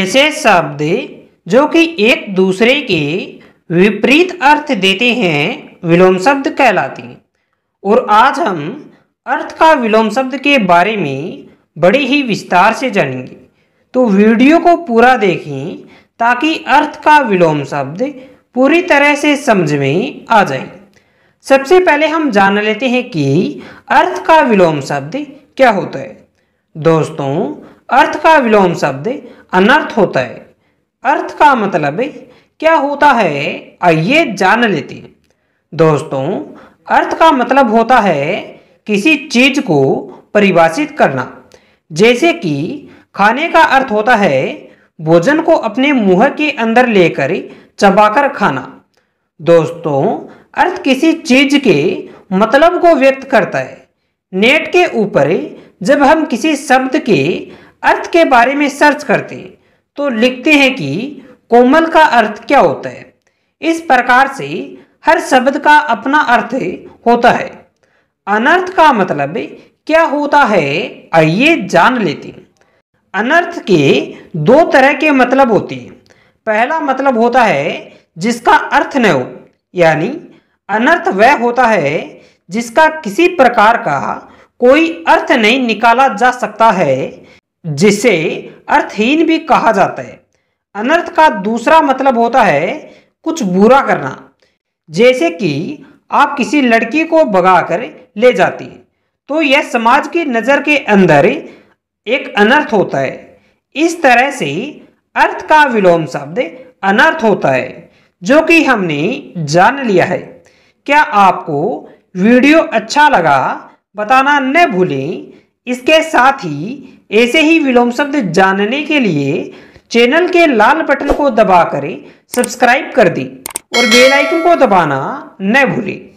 ऐसे शब्द जो कि एक दूसरे के विपरीत अर्थ देते हैं विलोम शब्द कहलाते हैं और आज हम अर्थ का विलोम शब्द के बारे में बड़े ही विस्तार से जानेंगे तो वीडियो को पूरा देखें ताकि अर्थ का विलोम शब्द पूरी तरह से समझ में आ जाए सबसे पहले हम जान लेते हैं कि अर्थ का विलोम शब्द क्या होता है दोस्तों अर्थ का विलोम शब्द अनर्थ होता है अर्थ का मतलब क्या होता है आइए जान लेते हैं दोस्तों अर्थ का मतलब होता है किसी चीज को परिभाषित करना जैसे कि खाने का अर्थ होता है भोजन को अपने मुंह के अंदर लेकर चबाकर खाना दोस्तों अर्थ किसी चीज के मतलब को व्यक्त करता है नेट के ऊपर जब हम किसी शब्द के अर्थ के बारे में सर्च करते हैं तो लिखते हैं कि कोमल का अर्थ क्या होता है इस प्रकार से हर शब्द का अपना अर्थ होता है अनर्थ का मतलब क्या होता है आइए जान लेते हैं अनर्थ के दो तरह के मतलब होते हैं पहला मतलब होता है जिसका अर्थ न हो यानी अनर्थ वह होता है जिसका किसी प्रकार का कोई अर्थ नहीं निकाला जा सकता है जिसे अर्थहीन भी कहा जाता है अनर्थ का दूसरा मतलब होता है कुछ बुरा करना जैसे कि आप किसी लड़की को भगाकर ले जाती तो यह समाज की नज़र के अंदर एक अनर्थ होता है इस तरह से अर्थ का विलोम शब्द अनर्थ होता है जो कि हमने जान लिया है क्या आपको वीडियो अच्छा लगा बताना न भूलें इसके साथ ही ऐसे ही विलोम शब्द जानने के लिए चैनल के लाल बटन को दबा करें सब्सक्राइब कर दें और बेल आइकन को दबाना न भूलें